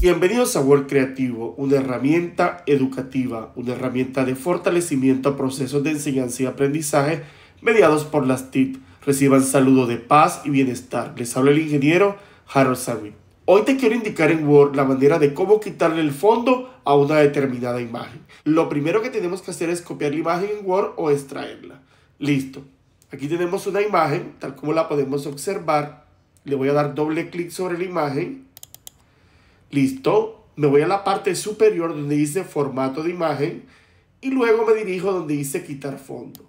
Bienvenidos a Word Creativo, una herramienta educativa, una herramienta de fortalecimiento a procesos de enseñanza y aprendizaje mediados por las TIP. Reciban saludo de paz y bienestar. Les habla el ingeniero Harold Sawi. Hoy te quiero indicar en Word la manera de cómo quitarle el fondo a una determinada imagen. Lo primero que tenemos que hacer es copiar la imagen en Word o extraerla. Listo. Aquí tenemos una imagen, tal como la podemos observar. Le voy a dar doble clic sobre la imagen Listo, me voy a la parte superior donde dice formato de imagen y luego me dirijo donde dice quitar fondo.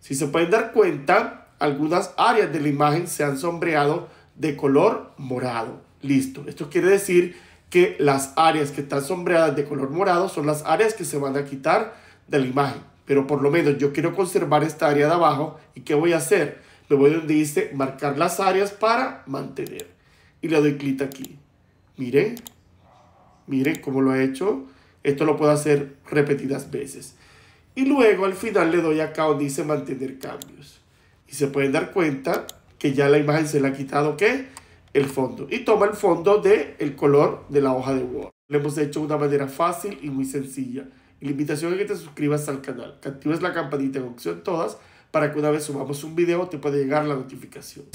Si se pueden dar cuenta, algunas áreas de la imagen se han sombreado de color morado. Listo, esto quiere decir que las áreas que están sombreadas de color morado son las áreas que se van a quitar de la imagen. Pero por lo menos yo quiero conservar esta área de abajo. ¿Y qué voy a hacer? Me voy donde dice marcar las áreas para mantener. Y le doy clic aquí. Mire, mire cómo lo ha hecho. Esto lo puedo hacer repetidas veces. Y luego al final le doy acá donde dice mantener cambios. Y se pueden dar cuenta que ya la imagen se le ha quitado ¿qué? el fondo. Y toma el fondo del el color de la hoja de Word. Lo hemos hecho de una manera fácil y muy sencilla. Y la invitación es que te suscribas al canal, que actives la campanita en opción todas para que una vez subamos un video te pueda llegar la notificación.